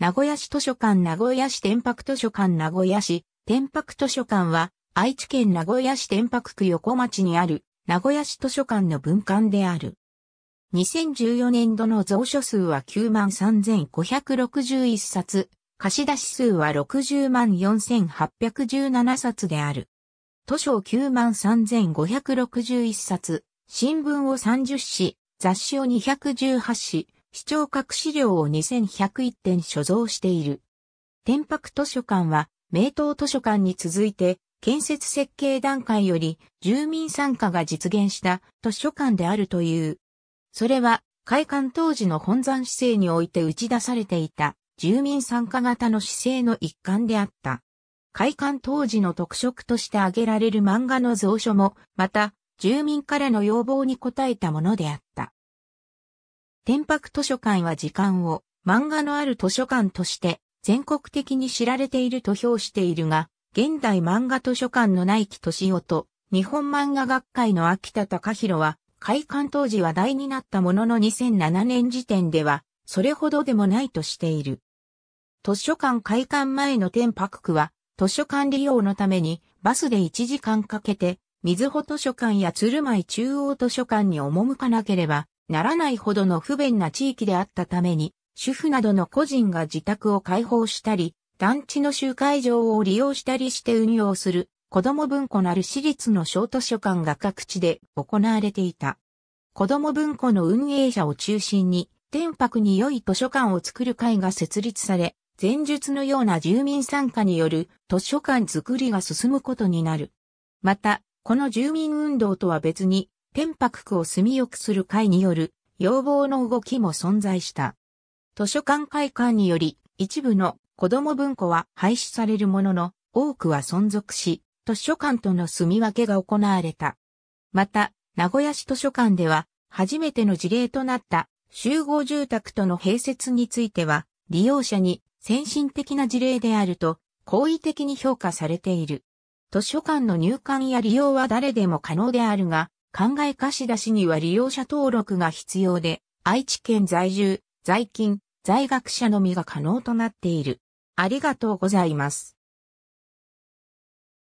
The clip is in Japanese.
名古屋市図書館名古屋市天白図書館名古屋市天白図書館は愛知県名古屋市天白区横町にある名古屋市図書館の文館である。2014年度の蔵書数は93,561冊、貸出数は604,817冊である。図書93,561冊、新聞を30紙、雑誌を218紙、視聴覚資料を2101点所蔵している。天白図書館は、名東図書館に続いて、建設設計段階より住民参加が実現した図書館であるという。それは、開館当時の本山姿勢において打ち出されていた住民参加型の姿勢の一環であった。開館当時の特色として挙げられる漫画の蔵書も、また、住民からの要望に応えたものであった。天白図書館は時間を漫画のある図書館として全国的に知られていると評しているが、現代漫画図書館の内木敏夫と日本漫画学会の秋田隆弘は開館当時話題になったものの2007年時点ではそれほどでもないとしている。図書館開館前の天白区は図書館利用のためにバスで1時間かけて、水穂図書館や鶴舞中央図書館に赴かなければならないほどの不便な地域であったために、主婦などの個人が自宅を開放したり、団地の集会場を利用したりして運用する、子供文庫なる私立の小図書館が各地で行われていた。子供文庫の運営者を中心に、天白に良い図書館を作る会が設立され、前述のような住民参加による図書館作りが進むことになる。また、この住民運動とは別に、天白区を住みよくする会による要望の動きも存在した。図書館会館により一部の子供文庫は廃止されるものの多くは存続し、図書館との住み分けが行われた。また、名古屋市図書館では初めての事例となった集合住宅との併設については利用者に先進的な事例であると好意的に評価されている。図書館の入館や利用は誰でも可能であるが、考え貸し出しには利用者登録が必要で、愛知県在住、在勤、在学者のみが可能となっている。ありがとうございます。